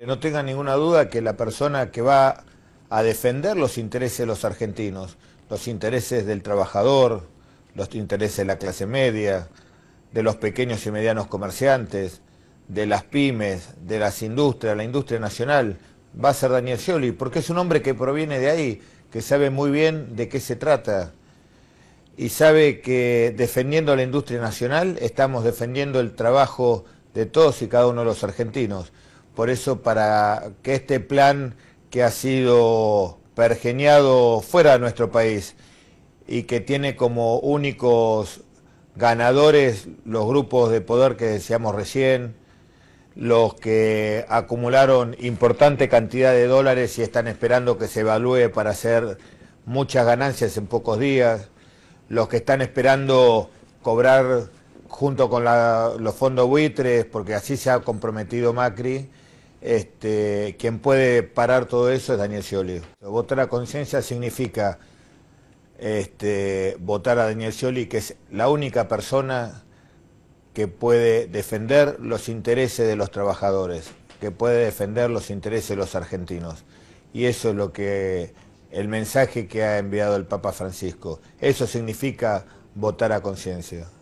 No tenga ninguna duda que la persona que va a defender los intereses de los argentinos, los intereses del trabajador, los intereses de la clase media, de los pequeños y medianos comerciantes, de las pymes, de las industrias, la industria nacional, va a ser Daniel Scioli, porque es un hombre que proviene de ahí, que sabe muy bien de qué se trata y sabe que defendiendo la industria nacional estamos defendiendo el trabajo de todos y cada uno de los argentinos. Por eso, para que este plan que ha sido pergeniado fuera de nuestro país y que tiene como únicos ganadores los grupos de poder que decíamos recién, los que acumularon importante cantidad de dólares y están esperando que se evalúe para hacer muchas ganancias en pocos días, los que están esperando cobrar junto con los fondos buitres, porque así se ha comprometido Macri, este, quien puede parar todo eso es Daniel Scioli. Votar a conciencia significa este, votar a Daniel Scioli, que es la única persona que puede defender los intereses de los trabajadores, que puede defender los intereses de los argentinos. Y eso es lo que el mensaje que ha enviado el Papa Francisco. Eso significa votar a conciencia.